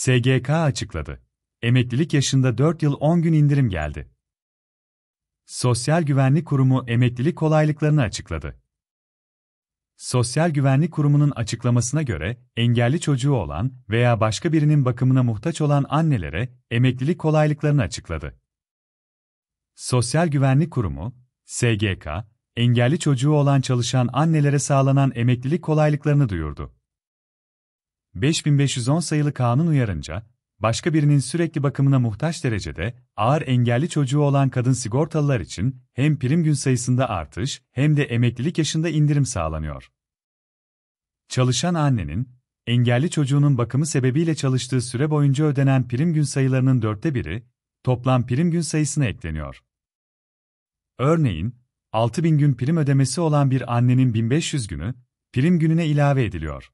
SGK açıkladı. Emeklilik yaşında 4 yıl 10 gün indirim geldi. Sosyal Güvenlik Kurumu emeklilik kolaylıklarını açıkladı. Sosyal Güvenlik Kurumu'nun açıklamasına göre, engelli çocuğu olan veya başka birinin bakımına muhtaç olan annelere emeklilik kolaylıklarını açıkladı. Sosyal Güvenlik Kurumu, SGK, engelli çocuğu olan çalışan annelere sağlanan emeklilik kolaylıklarını duyurdu. 5510 sayılı kanun uyarınca, başka birinin sürekli bakımına muhtaç derecede ağır engelli çocuğu olan kadın sigortalılar için hem prim gün sayısında artış hem de emeklilik yaşında indirim sağlanıyor. Çalışan annenin, engelli çocuğunun bakımı sebebiyle çalıştığı süre boyunca ödenen prim gün sayılarının dörtte biri, toplam prim gün sayısına ekleniyor. Örneğin, 6000 gün prim ödemesi olan bir annenin 1500 günü, prim gününe ilave ediliyor.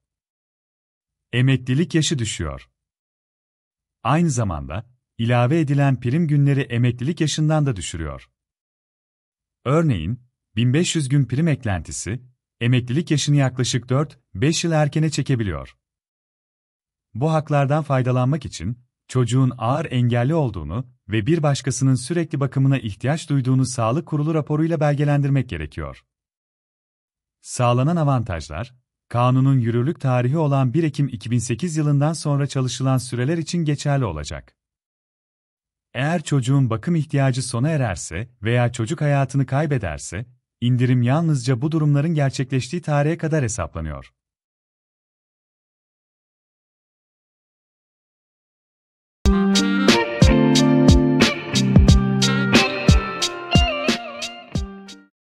Emeklilik yaşı düşüyor. Aynı zamanda ilave edilen prim günleri emeklilik yaşından da düşürüyor. Örneğin 1500 gün prim eklentisi emeklilik yaşını yaklaşık 4-5 yıl erkene çekebiliyor. Bu haklardan faydalanmak için çocuğun ağır engelli olduğunu ve bir başkasının sürekli bakımına ihtiyaç duyduğunu sağlık kurulu raporuyla belgelendirmek gerekiyor. Sağlanan avantajlar, kanunun yürürlük tarihi olan 1 Ekim 2008 yılından sonra çalışılan süreler için geçerli olacak. Eğer çocuğun bakım ihtiyacı sona ererse veya çocuk hayatını kaybederse, indirim yalnızca bu durumların gerçekleştiği tarihe kadar hesaplanıyor.